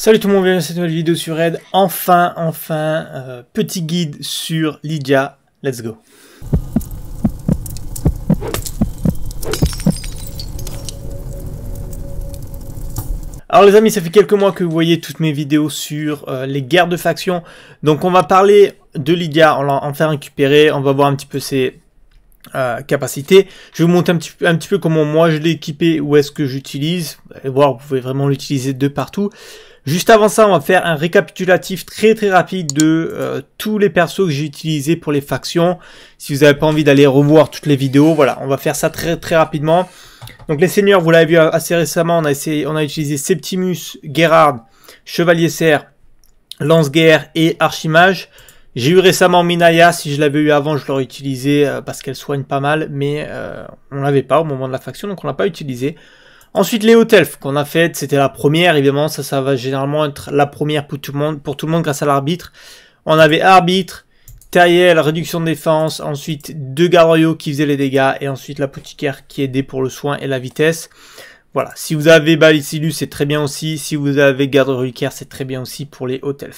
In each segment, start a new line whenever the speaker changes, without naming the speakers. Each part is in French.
Salut tout le monde, bienvenue dans cette nouvelle vidéo sur Red. Enfin, enfin, euh, petit guide sur Lydia. Let's go. Alors les amis, ça fait quelques mois que vous voyez toutes mes vidéos sur euh, les guerres de factions. Donc on va parler de Lydia, on l'a en faire récupérer, on va voir un petit peu ses euh, capacités, Je vais vous montrer un petit, un petit peu comment moi je l'ai équipé, où est-ce que j'utilise. Et voir, vous pouvez vraiment l'utiliser de partout. Juste avant ça, on va faire un récapitulatif très très rapide de euh, tous les persos que j'ai utilisés pour les factions. Si vous n'avez pas envie d'aller revoir toutes les vidéos, voilà, on va faire ça très très rapidement. Donc les seigneurs, vous l'avez vu assez récemment, on a, on a utilisé Septimus, Gerard, Chevalier Serre, Lance-Guerre et Archimage. J'ai eu récemment Minaya, si je l'avais eu avant, je l'aurais utilisé euh, parce qu'elle soigne pas mal, mais euh, on l'avait pas au moment de la faction, donc on l'a pas utilisé. Ensuite, les hôtels qu'on a fait, c'était la première, évidemment, ça, ça va généralement être la première pour tout le monde, pour tout le monde grâce à l'arbitre. On avait arbitre, la réduction de défense, ensuite deux royaux qui faisaient les dégâts, et ensuite la l'apothicaire qui aidait pour le soin et la vitesse. Voilà, si vous avez Balicilus c'est très bien aussi, si vous avez Garoyo c'est très bien aussi pour les hôtels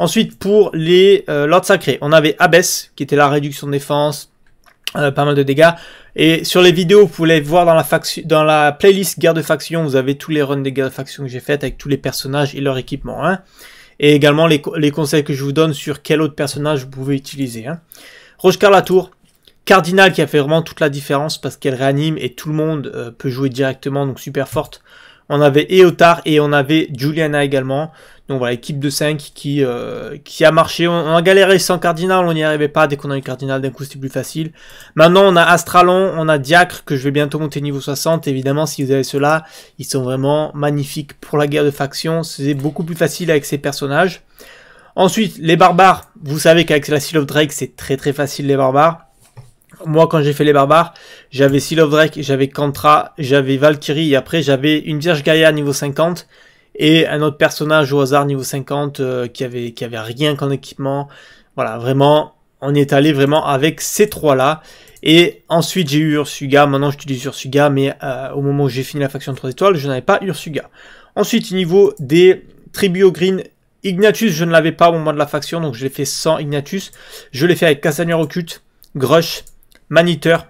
Ensuite, pour les euh, Lords Sacrés, on avait Abès, qui était la réduction de défense, euh, pas mal de dégâts. Et sur les vidéos, vous pouvez les voir dans la, dans la playlist guerre de faction, vous avez tous les runs des guerre de faction que j'ai faites avec tous les personnages et leur équipement. Hein. Et également les, conseils que je vous donne sur quel autre personnage vous pouvez utiliser. Hein. la tour Cardinal qui a fait vraiment toute la différence parce qu'elle réanime et tout le monde euh, peut jouer directement, donc super forte. On avait Eotar et on avait Juliana également. Donc voilà, équipe de 5 qui, euh, qui a marché. On, a galéré sans Cardinal, on n'y arrivait pas. Dès qu'on a eu Cardinal, d'un coup c'était plus facile. Maintenant on a Astralon, on a Diacre que je vais bientôt monter niveau 60. Évidemment, si vous avez ceux-là, ils sont vraiment magnifiques pour la guerre de faction. C'est beaucoup plus facile avec ces personnages. Ensuite, les barbares. Vous savez qu'avec la Seal of Drake, c'est très très facile les barbares. Moi, quand j'ai fait les barbares, j'avais Seal of Drake, j'avais Cantra, j'avais Valkyrie, et après j'avais une Vierge Gaïa niveau 50 et un autre personnage au hasard niveau 50 euh, qui avait qui avait rien qu'en équipement. Voilà, vraiment, on est allé vraiment avec ces trois là. Et ensuite j'ai eu Ursuga, maintenant j'utilise Ursuga, mais euh, au moment où j'ai fini la faction 3 étoiles, je n'avais pas Ursuga. Ensuite niveau des tribus green, Ignatius je ne l'avais pas au moment de la faction, donc je l'ai fait sans Ignatius. Je l'ai fait avec Castaner Occulte, Grush, Maniteur,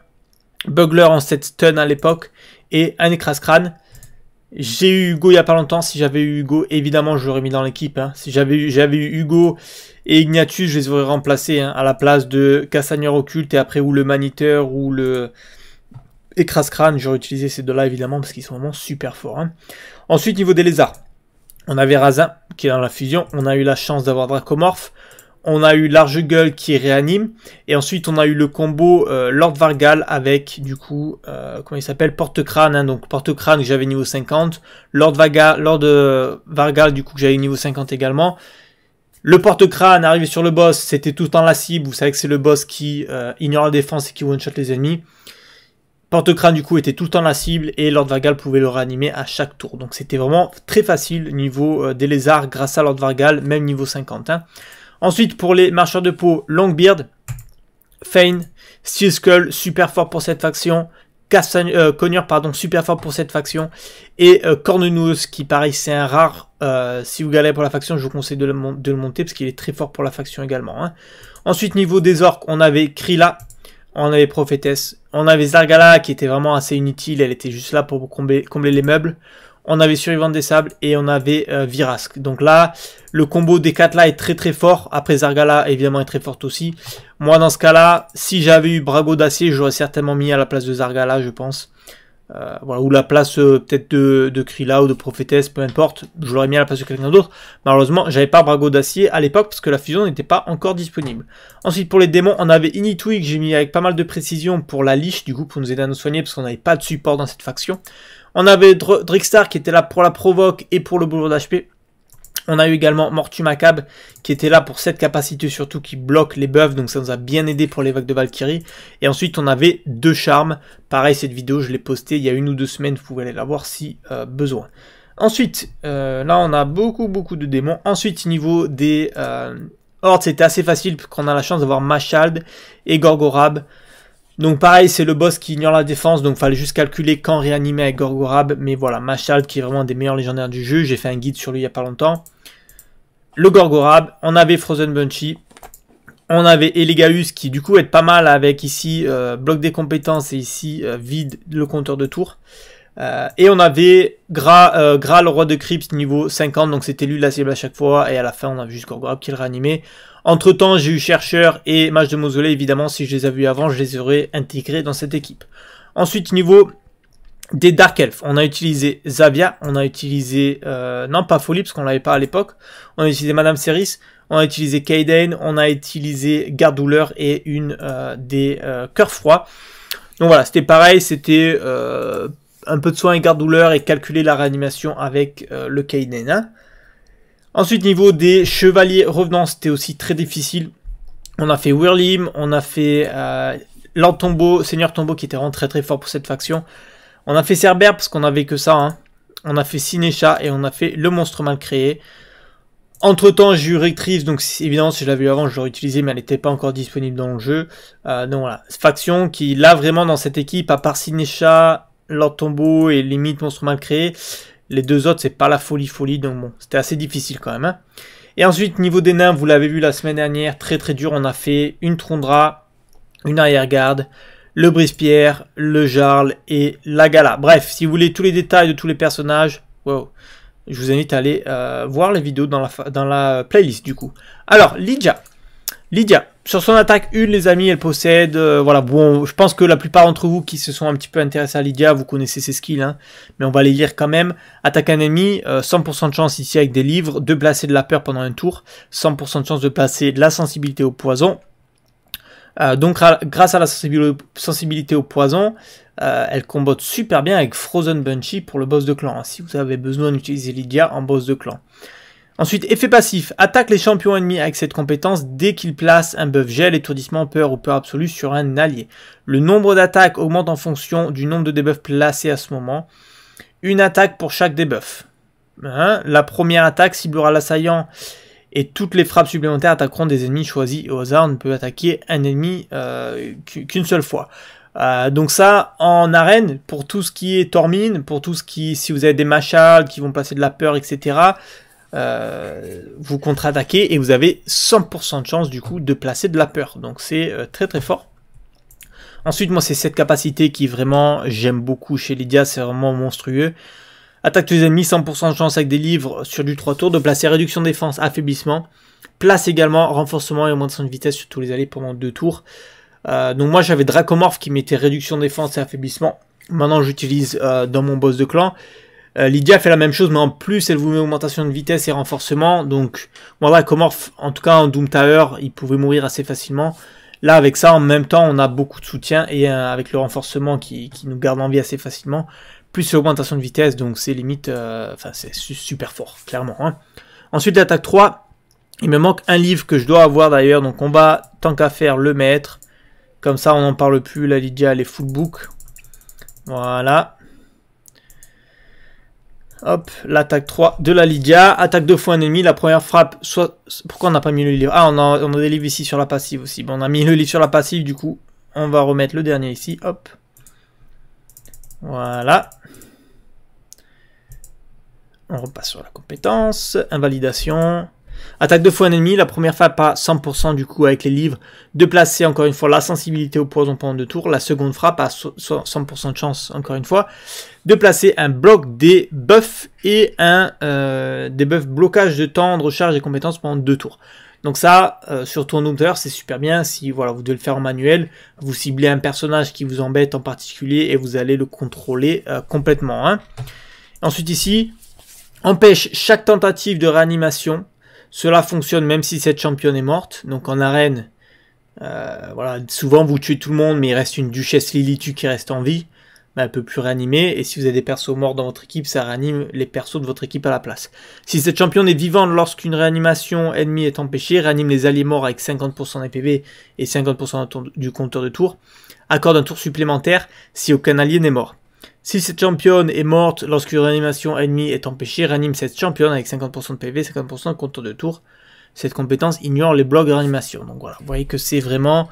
Bugler en 7 stun à l'époque, et un écrase crâne. J'ai eu Hugo il y a pas longtemps. Si j'avais eu Hugo, évidemment, je l'aurais mis dans l'équipe. Hein. Si j'avais eu, j'avais Hugo et Ignatius, je les aurais remplacés hein, à la place de Cassagneur Occulte et après ou le Maniteur ou le crâne, J'aurais utilisé ces deux-là évidemment parce qu'ils sont vraiment super forts. Hein. Ensuite, niveau des lézards, on avait Razin qui est dans la fusion. On a eu la chance d'avoir Dracomorph on a eu Large Gueule qui réanime, et ensuite on a eu le combo euh, Lord Vargal avec du coup, euh, comment il s'appelle, Porte-Crâne, hein. donc Porte-Crâne que j'avais niveau 50, Lord, Vaga, Lord euh, Vargal du coup que j'avais niveau 50 également. Le Porte-Crâne arrivé sur le boss, c'était tout le temps la cible, vous savez que c'est le boss qui ignore la défense et qui one-shot les ennemis. Porte-crâne du coup était tout le temps la cible et Lord Vargal pouvait le réanimer à chaque tour. Donc c'était vraiment très facile niveau des lézards grâce à Lord Vargal, même niveau 50. Ensuite, pour les marcheurs de peau, Longbeard, Fane, Steel Skull, super fort pour cette faction. Castagne, euh, pardon, super fort pour cette faction. Et euh, qui pareil, c'est un rare. Euh, si vous galérez pour la faction, je vous conseille de le, monter parce qu'il est très fort pour la faction également. Hein. Ensuite, niveau des orques, on avait Krilla, on avait Prophétesse, on avait Zargala qui était vraiment assez inutile, elle était juste là pour combler les meubles on avait Survivant des Sables et on avait euh, Virasque. Donc là, le combo des 4 là est très très fort. Après Zargala, évidemment, est très forte aussi. Moi, dans ce cas-là, si j'avais eu Brago d'acier, j'aurais certainement mis à la place de Zargala, je pense. Euh, voilà, ou la place euh, peut-être de, de ou de Prophétesse, peu importe, je l'aurais mis à la place de quelqu'un d'autre. Malheureusement, j'avais pas Brago d'acier à l'époque parce que la fusion n'était pas encore disponible. Ensuite, pour les démons, on avait Initui j'ai mis avec pas mal de précision pour la liche, du coup, pour nous aider à nous soigner parce qu'on n'avait pas de support dans cette faction. On avait Drickstar qui était là pour la provoque et pour le boulot d'HP. On a eu également Mortu Macabre qui était là pour cette capacité surtout qui bloque les buffs, donc ça nous a bien aidé pour les vagues de Valkyrie. Et ensuite on avait deux charmes. Pareil, cette vidéo je l'ai postée il y a une ou deux semaines, vous pouvez aller la voir si euh, besoin. Ensuite, euh, là on a beaucoup beaucoup de démons. Ensuite, niveau des euh, hordes, c'était assez facile parce qu'on a la chance d'avoir Machald et Gorgorab. Donc pareil, c'est le boss qui ignore la défense, donc fallait juste calculer quand réanimer avec Gorgorab. Mais voilà, machal qui est vraiment des meilleurs légendaires du jeu, j'ai fait un guide sur lui il n'y a pas longtemps. Le Gorgorab, on avait Frozen Bunchy, on avait Elegaus qui du coup est pas mal avec ici euh, bloc des compétences et ici euh, vide le compteur de tours. Euh, et on avait gras euh, le roi de crypt niveau 50, donc c'était lui la cible à chaque fois, et à la fin on a vu jusqu'en qui le réanimait. Entre temps, j'ai eu Chercheur et Mage de Mausolée, évidemment, si je les avais vus avant, je les aurais intégrés dans cette équipe. Ensuite, niveau des Dark Elf, on a utilisé Zavia, on a utilisé, euh, non pas Folie, parce qu'on l'avait pas à l'époque, on a utilisé Madame Ceris, on a utilisé Kaiden, on a utilisé Garde-Douleur et une des Cœurs Froids. Donc voilà, c'était pareil, c'était un peu de soin et garde douleur et calculer la réanimation avec euh, le Kainen. Hein. Ensuite, niveau des chevaliers revenants, c'était aussi très difficile. On a fait Whirlim, on a fait euh, Lord Tombeau, Seigneur Tombeau qui était vraiment très très fort pour cette faction. On a fait Cerber parce qu'on avait que ça. Hein. On a fait Sinécha et on a fait le monstre mal créé. Entre temps, j'ai eu Rectrice, donc évidemment, si je l'avais eu avant, je l'aurais utilisé, mais elle n'était pas encore disponible dans le jeu. Euh, donc voilà, faction qui, là, vraiment, dans cette équipe, à part Sinécha, leur Tombeau et limite Monstre Mal Créé. Les deux autres, c'est pas la folie folie, donc bon, c'était assez difficile quand même. Hein. Et ensuite, niveau des nains, vous l'avez vu la semaine dernière, très très dur, on a fait une Trondra, une arrière-garde, le Brise-Pierre, le Jarl et la Gala. Bref, si vous voulez tous les détails de tous les personnages, je vous invite à aller euh, voir les vidéos dans la, dans la playlist du coup. Alors, Lydia. Lydia, sur son attaque 1, les amis, elle possède. Euh, voilà, bon, je pense que la plupart d'entre vous qui se sont un petit peu intéressés à Lydia, vous connaissez ses skills, hein, mais on va les lire quand même. Attaque un ennemi, 100% euh, de chance ici avec des livres, de placer de la peur pendant un tour, 100% de chance de placer de la sensibilité au poison. Euh, donc, grâce à la sensibilité au poison, elle combat super bien avec Frozen Bunchy pour le boss de clan. Hein. si vous avez besoin d'utiliser Lydia en boss de clan. Ensuite, effet passif, attaque les champions ennemis avec cette compétence dès qu'ils placent un buff gel, étourdissement, peur ou peur absolue sur un allié. Le nombre d'attaques augmente en fonction du nombre de debuffs placés à ce moment. Une attaque pour chaque debuff. Hein? la première attaque ciblera l'assaillant et toutes les frappes supplémentaires attaqueront des ennemis choisis au hasard. On ne peut attaquer un ennemi euh, qu'une seule fois. Euh, donc ça, en arène, pour tout ce qui est Tormine, pour tout ce qui, si vous avez des machals qui vont passer de la peur, etc., euh, vous contre-attaquez et vous avez 100% de chance du coup de placer de la peur. Donc c'est euh, très très fort. Ensuite, moi, c'est cette capacité qui vraiment j'aime beaucoup chez Lydia, c'est vraiment monstrueux. Attaque tous les ennemis, 100% de chance avec des livres sur du 3 tours, de placer réduction défense, affaiblissement. Place également renforcement et augmentation de vitesse sur tous les allées pendant 2 tours. Euh, donc moi j'avais Dracomorph qui mettait réduction défense et affaiblissement. Maintenant j'utilise dans mon boss de clan. Euh, Lydia fait la même chose, mais en plus, elle vous met augmentation de vitesse et renforcement. Donc, voilà, comment en tout cas en Doom Tower, il pouvait mourir assez facilement. Là, avec ça, en même temps, on a beaucoup de soutien et euh, avec le renforcement qui, nous garde en vie assez facilement, plus l'augmentation de vitesse, donc c'est limite, euh, enfin, c'est super fort, clairement. Hein. Ensuite, l'attaque 3, il me manque un livre que je dois avoir d'ailleurs, donc on va tant qu'à faire le mettre Comme ça, on n'en parle plus, la Lydia, les est full book. Voilà. Hop, l'attaque 3 de la Lydia. Attaque 2 fois un ennemi. La première frappe, soit... Pourquoi on n'a pas mis le livre Ah, on a, on a des livres ici sur la passive aussi. Bon, on a mis le livre sur la passive, du coup, on va remettre le dernier ici. Hop. Voilà. On repasse sur la compétence. Invalidation. Attaque deux fois un ennemi, la première frappe à 100% du coup avec les livres, de placer encore une fois la sensibilité au poison pendant deux tours, la seconde frappe à 100% de chance encore une fois, de placer un bloc des buffs et un euh, des buffs blocage de temps, de recharge et compétences pendant deux tours. Donc ça, euh, surtout en Tournum c'est super bien. Si voilà, vous devez le faire en manuel, vous ciblez un personnage qui vous embête en particulier et vous allez le contrôler euh, complètement. Hein. Ensuite ici, empêche chaque tentative de réanimation cela fonctionne même si cette championne est morte. Donc en arène, euh, voilà, souvent vous tuez tout le monde, mais il reste une duchesse Lilitu qui reste en vie. Mais elle peut plus réanimer. Et si vous avez des persos morts dans votre équipe, ça réanime les persos de votre équipe à la place. Si cette championne est vivante lorsqu'une réanimation ennemie est empêchée, réanime les alliés morts avec 50% des PV et 50% du compteur de tours. Accorde un tour supplémentaire si aucun allié n'est mort. Si cette championne est morte lorsqu'une réanimation ennemie est empêchée, réanime cette championne avec 50% de PV, 50% de compteur de tour. Cette compétence ignore les blocs de réanimation. Donc voilà, vous voyez que c'est vraiment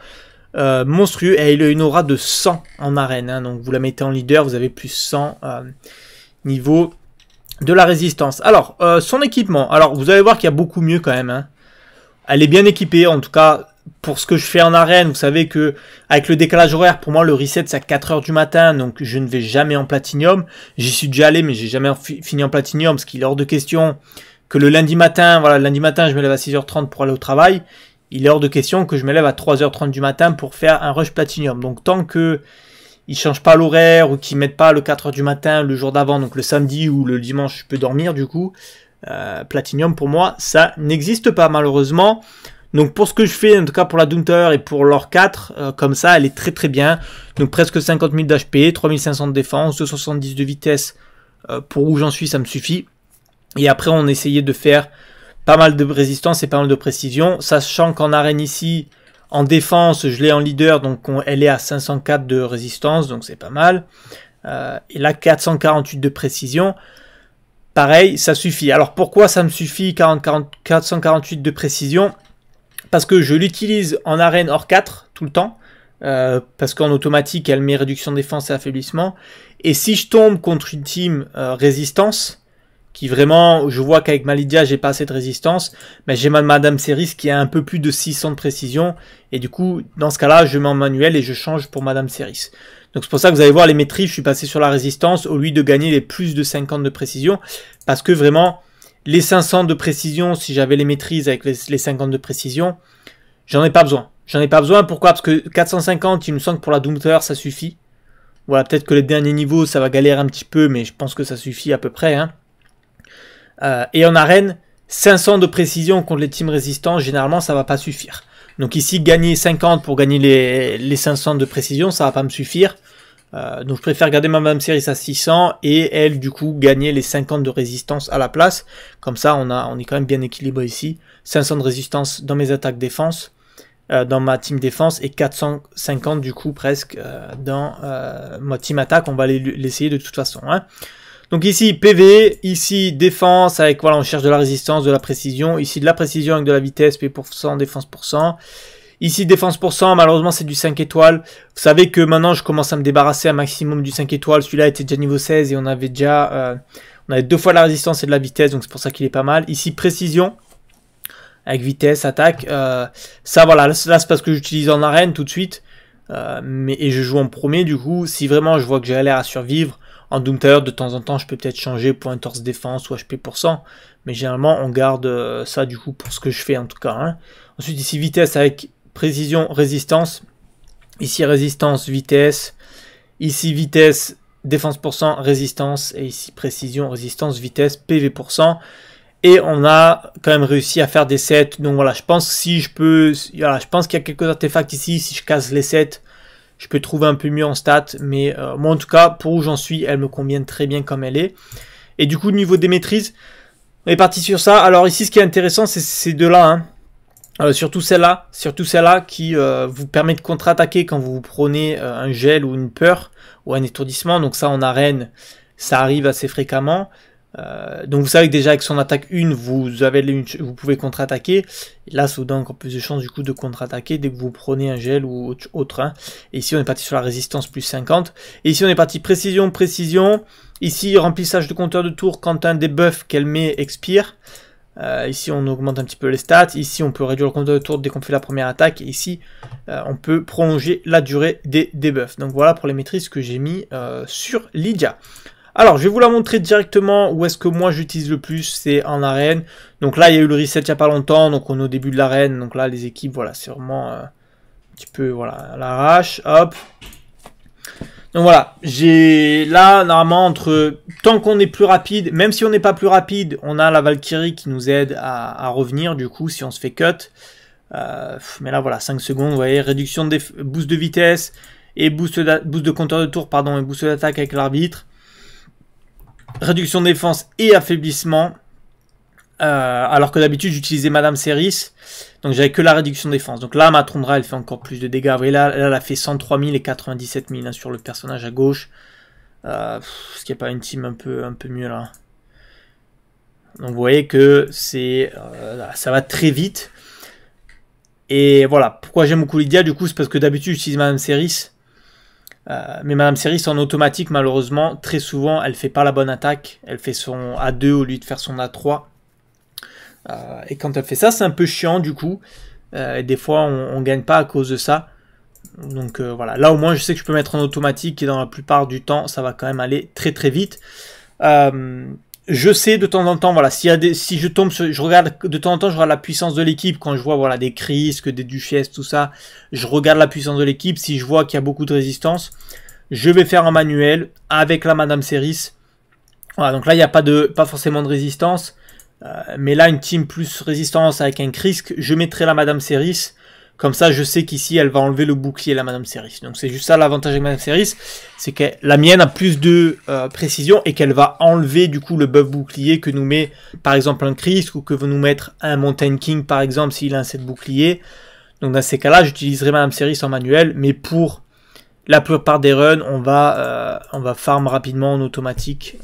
euh, monstrueux. Et elle a une aura de 100 en arène. Hein. donc vous la mettez en leader, vous avez plus 100 euh, niveau de la résistance. Alors, euh, son équipement. Alors, vous allez voir qu'il y a beaucoup mieux quand même. Hein. Elle est bien équipée, en tout cas, pour ce que je fais en arène, vous savez que avec le décalage horaire, pour moi le reset c'est à 4h du matin, donc je ne vais jamais en Platinium. J'y suis déjà allé mais j'ai jamais fini en Platinium, ce qui est hors de question que le lundi matin, voilà, le lundi matin je me lève à 6h30 pour aller au travail, il est hors de question que je me lève à 3h30 du matin pour faire un rush Platinium. Donc tant que ils changent pas l'horaire ou qu'ils mettent pas le 4h du matin le jour d'avant, donc le samedi ou le dimanche, je peux dormir du coup. Euh, platinium, pour moi, ça n'existe pas malheureusement. Donc pour ce que je fais, en tout cas pour la Dunter et pour l'or 4, euh, comme ça, elle est très très bien. Donc presque 50 000 d'HP, 3500 de défense, 270 de vitesse. Euh, pour où j'en suis, ça me suffit. Et après, on essayait de faire pas mal de résistance et pas mal de précision, sachant qu'en arène ici, en défense, je l'ai en leader, donc elle est à 504 de résistance, donc c'est pas mal. Euh, et là, 448 de précision. Pareil, ça suffit. Alors pourquoi ça me suffit 448 de précision parce que je l'utilise en arène hors 4 tout le temps, euh, parce qu'en automatique, elle met réduction défense et affaiblissement. Et si je tombe contre une team euh, résistance, qui vraiment, je vois qu'avec Malidia, j'ai pas assez de résistance, mais j'ai ma Madame Ceris qui a un peu plus de 600 de précision, et du coup, dans ce cas-là, je mets en manuel et je change pour Madame Ceris. Donc c'est pour ça que vous allez voir les maîtrises, je suis passé sur la résistance au lieu de gagner les plus de 50 de précision, parce que vraiment, les 500 de précision, si j'avais les maîtrises avec les, 50 de précision, j'en ai pas besoin. J'en ai pas besoin, pourquoi Parce que 450, il me semble que pour la Doom ça suffit. Voilà, peut-être que les derniers niveaux, ça va galérer un petit peu, mais je pense que ça suffit à peu près. Hein. Euh, et en arène, 500 de précision contre les teams résistants, généralement, ça va pas suffire. Donc ici, gagner 50 pour gagner les, les 500 de précision, ça va pas me suffire. Euh, donc je préfère garder ma Madame Series à 600 et elle du coup gagner les 50 de résistance à la place. Comme ça on, a, on est quand même bien équilibré ici. 500 de résistance dans mes attaques défense, euh, dans ma team défense et 450 du coup presque euh, dans ma team attaque. On va l'essayer de toute façon. Hein. Donc ici PV, ici défense avec voilà on cherche de la résistance, de la précision, ici de la précision avec de la vitesse, P% défense pour Ici, défense pour 100, malheureusement, c'est du 5 étoiles. Vous savez que maintenant, je commence à me débarrasser un maximum du 5 étoiles. Celui-là était déjà niveau 16 et on avait déjà... Euh, on avait deux fois la résistance et de la vitesse, donc c'est pour ça qu'il est pas mal. Ici, précision, avec vitesse, attaque. Euh, ça, voilà, là, c'est parce que j'utilise en arène tout de suite. Euh, mais, et je joue en premier, du coup, si vraiment je vois que j'ai l'air à survivre, en Doom Tower, de temps en temps, je peux peut-être changer pour un torse défense ou HP pour 100. Mais généralement, on garde ça, du coup, pour ce que je fais, en tout cas. Hein. Ensuite, ici, vitesse avec précision, résistance. Ici, résistance, vitesse. Ici, vitesse, défense cent, résistance. Et ici, précision, résistance, vitesse, PV Et on a quand même réussi à faire des sets. Donc voilà, je pense si je peux, je pense qu'il y a quelques artefacts ici. Si je casse les sets, je peux trouver un peu mieux en stats. Mais euh, moi, en tout cas, pour où j'en suis, elle me convient très bien comme elle est. Et du coup, niveau des maîtrises, on est parti sur ça. Alors ici, ce qui est intéressant, c'est ces deux-là. Hein. Ah, bah, surtout celle-là, surtout celle-là qui euh, vous permet de contre-attaquer quand vous, vous prenez euh, un gel ou une peur ou un étourdissement. Donc ça en arène, ça arrive assez fréquemment. Euh, donc vous savez que déjà avec son attaque 1, vous avez vous pouvez contre-attaquer. Là, donne encore plus de chances du coup de contre-attaquer dès que vous prenez un gel ou autre. Hein. Et ici on est parti sur la résistance plus 50. Et ici on est parti précision, précision. Ici remplissage de compteur de tour quand un des buffs qu'elle met expire. Euh, ici, on augmente un petit peu les stats. Ici, on peut réduire le compte de tour dès qu'on fait la première attaque. Et ici, euh, on peut prolonger la durée des debuffs. Donc voilà pour les maîtrises que j'ai mis euh, sur Lydia. Alors, je vais vous la montrer directement où est-ce que moi j'utilise le plus, c'est en arène. Donc là, il y a eu le reset il n'y a pas longtemps, donc on est au début de l'arène. Donc là, les équipes, voilà, c'est vraiment un petit peu, voilà, l'arrache. Hop, donc voilà, j'ai là normalement entre tant qu'on est plus rapide, même si on n'est pas plus rapide, on a la Valkyrie qui nous aide à, revenir du coup si on se fait cut. Euh, mais là voilà, 5 secondes, vous voyez, réduction de boost de vitesse et boost, boost de compteur de tour pardon et boost d'attaque avec l'arbitre. Réduction de défense et affaiblissement. Euh, alors que d'habitude j'utilisais Madame Ceris, donc j'avais que la réduction défense. Donc là, ma Trondra elle fait encore plus de dégâts. Vous là, là, elle a fait 103 000 et 97 000 hein, sur le personnage à gauche. Euh, ce qui est pas une team un peu, un peu mieux là. Donc vous voyez que c'est, euh, ça va très vite. Et voilà, pourquoi j'aime beaucoup Lydia du coup, c'est parce que d'habitude j'utilise Madame Ceris. mais Madame Ceris en automatique, malheureusement, très souvent, elle fait pas la bonne attaque. Elle fait son A2 au lieu de faire son A3. Euh, et quand elle fait ça, c'est un peu chiant du coup. Euh, et des fois, on, ne gagne pas à cause de ça. Donc euh, voilà, là au moins je sais que je peux mettre en automatique et dans la plupart du temps ça va quand même aller très très vite. je sais de temps en temps, voilà, y des, si je tombe, je regarde de temps en temps, je regarde la puissance de l'équipe quand je vois voilà des crisques, des duchesses, tout ça. Je regarde la puissance de l'équipe. Si je vois qu'il y a beaucoup de résistance, je vais faire un manuel avec la Madame Ceris. Voilà, donc là il n'y a pas de, pas forcément de résistance. Euh, mais là, une team plus résistance avec un Krisk, je mettrai la Madame Seris. Comme ça, je sais qu'ici, elle va enlever le bouclier, la Madame Seris. Donc, c'est juste ça l'avantage de Madame Seris, C'est que la mienne a plus de euh, précision et qu'elle va enlever, du coup, le buff bouclier que nous met, par exemple, un Krisk ou que veut nous mettre un Mountain King, par exemple, s'il a un bouclier. Donc, dans ces cas-là, j'utiliserai Madame Seris en manuel. Mais pour la plupart des runs, on va, euh, on va farm rapidement en automatique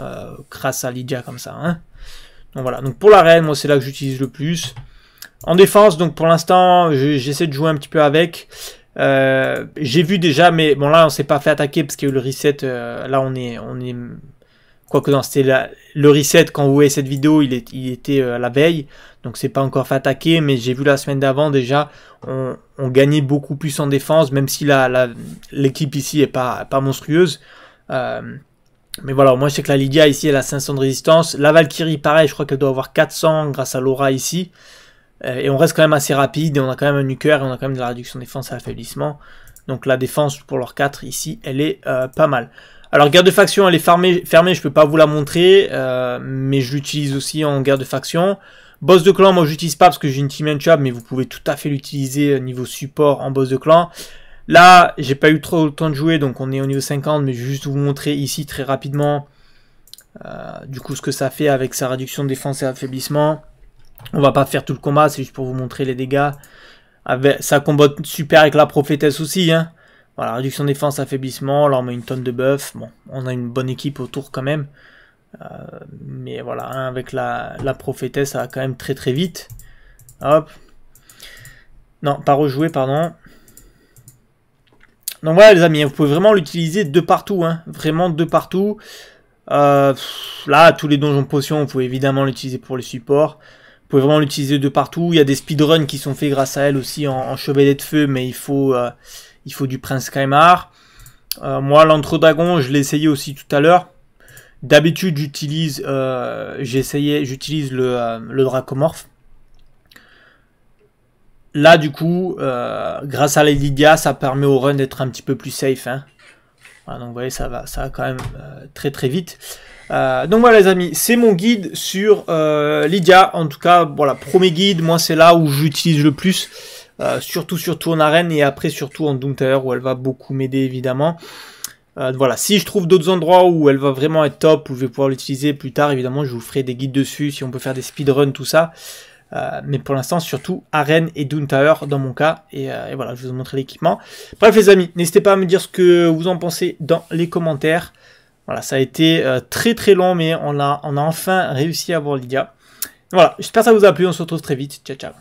grâce à Lydia comme ça. Hein. Donc voilà, donc pour la reine, moi c'est là que j'utilise le plus. En défense, donc pour l'instant, j'essaie de jouer un petit peu avec. Euh, j'ai vu déjà, mais bon là on s'est pas fait attaquer parce qu'il y a eu le reset. Euh, là on est, on est, quoique non, c'était le reset quand vous voyez cette vidéo, il, est, il était euh, la veille, donc c'est pas encore fait attaquer. Mais j'ai vu la semaine d'avant déjà, on... on, gagnait beaucoup plus en défense, même si l'équipe la, l'équipe ici est pas, pas monstrueuse. Mais voilà, moi je sais que la Lydia ici elle a 500 de résistance. La Valkyrie, pareil, je crois qu'elle doit avoir 400 grâce à Laura ici. Euh, et on reste quand même assez rapide et on a quand même un nucléaire et on a quand même de la réduction défense à affaiblissement. Donc la défense pour leur 4 ici, elle est euh, pas mal. Alors guerre de faction, elle est fermée, fermée je peux pas vous la montrer, euh, mais je l'utilise aussi en guerre de faction. Boss de clan, moi j'utilise pas parce que j'ai une team and mais vous pouvez tout à fait l'utiliser niveau support en boss de clan. Là, j'ai pas eu trop le temps de jouer, donc on est au niveau 50, mais je vais juste vous montrer ici très rapidement euh, du coup ce que ça fait avec sa réduction de défense et affaiblissement. On va pas faire tout le combat, c'est juste pour vous montrer les dégâts. ça combat super avec la prophétesse aussi. Hein. Voilà, réduction de défense, affaiblissement, là on met une tonne de buff. Bon, on a une bonne équipe autour quand même. Euh, mais voilà, hein, avec la, la prophétesse, ça va quand même très très vite. Hop. Non, pas rejouer, pardon. Donc voilà les amis, hein, vous pouvez vraiment l'utiliser de partout, hein, vraiment de partout. Euh, là, tous les donjons potions, vous pouvez évidemment l'utiliser pour les supports. Vous pouvez vraiment l'utiliser de partout. Il y a des speedruns qui sont faits grâce à elle aussi en, en de feu, mais il faut, euh, il faut du prince Kaimar. Euh, moi, l'entre-dragon, je l'ai essayé aussi tout à l'heure. D'habitude, j'utilise, j'essayais, j'utilise le, le dracomorphe Là, du coup, euh, grâce à la Lydia, ça permet au run d'être un petit peu plus safe. Hein. donc vous voyez, ça va, ça quand même euh, très très vite. Euh, donc voilà les amis, c'est mon guide sur Lydia. En tout cas, voilà, premier guide, moi c'est là où j'utilise le plus. surtout surtout en arène et après surtout en Doom Tower où elle va beaucoup m'aider évidemment. voilà, si je trouve d'autres endroits où elle va vraiment être top, où je vais pouvoir l'utiliser plus tard, évidemment je vous ferai des guides dessus, si on peut faire des speedruns, tout ça. Euh, mais pour l'instant, surtout Arène et Dun Tower dans mon cas. Euh, et, voilà, je vous ai montré l'équipement. Bref, les amis, n'hésitez pas à me dire ce que vous en pensez dans les commentaires. Voilà, ça a été euh, très très long, mais on a, on a enfin réussi à avoir Lydia. Voilà, j'espère que ça vous a plu. On se retrouve très vite. Ciao, ciao.